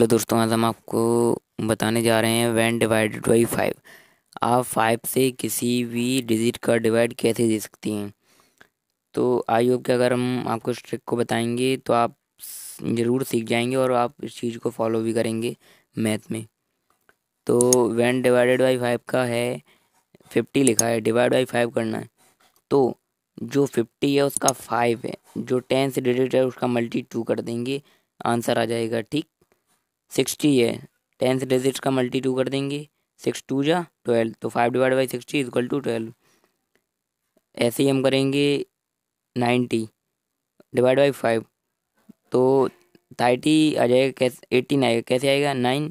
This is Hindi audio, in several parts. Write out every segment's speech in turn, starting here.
हेलो दोस्तों आज हम आपको बताने जा रहे हैं वैन डिवाइडेड बाई फाइव आप फाइव से किसी भी डिजिट का डिवाइड कैसे दे सकती हैं तो आई होप कि अगर हम आपको इस ट्रिक को बताएंगे तो आप ज़रूर सीख जाएंगे और आप इस चीज़ को फॉलो भी करेंगे मैथ में तो वैन डिवाइडेड बाई फाइव का है फिफ्टी लिखा है डिवाइड बाई फाइव करना है तो जो फिफ्टी है उसका फाइव है जो टेन से डिजिट है उसका मल्टी टू कर देंगे आंसर आ जाएगा ठीक सिक्सटी है टेंथ डिजिट डिजिट्स का मल्टी टू कर देंगे सिक्स टू जा ट्वेल्व तो five divide by sixty is equal to twelve ऐसे ही हम करेंगे नाइन्टी डिवाइड बाई फाइव तो थर्टी आ जाएगा कैसे एटीन आएगा कैसे आएगा नाइन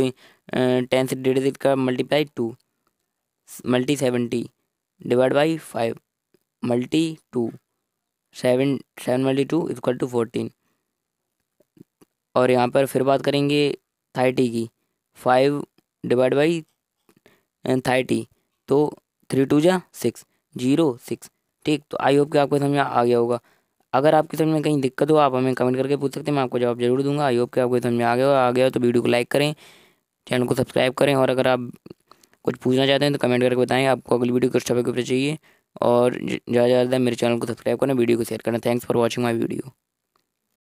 टेन डिजिट का multiply two multi seventy divide by five multi two seven seven multi two is equal to fourteen और यहाँ पर फिर बात करेंगे थर्टी की फाइव डिवाइड बाई थर्टी तो थ्री टू जा सिक्स जीरो सिक्स ठीक तो आई होप कि आपको समझ में आ गया होगा अगर आपकी समझ में कहीं दिक्कत हो आप हमें कमेंट करके पूछ सकते हैं मैं आपको जवाब जरूर दूंगा आई होप कि आपको समझ में आ गया हो आ गया तो वीडियो को लाइक करें चैनल को सब्सक्राइब करें और अगर आप कुछ पूछना चाहते हैं तो कमेंट करके बताएं आपको अगली वीडियो किस टॉपिक के ऊपर चाहिए और ज़्यादा से ज़्यादा मेरे चैनल को सब्सक्राइब करना वीडियो को शेयर करना thanks for watching my video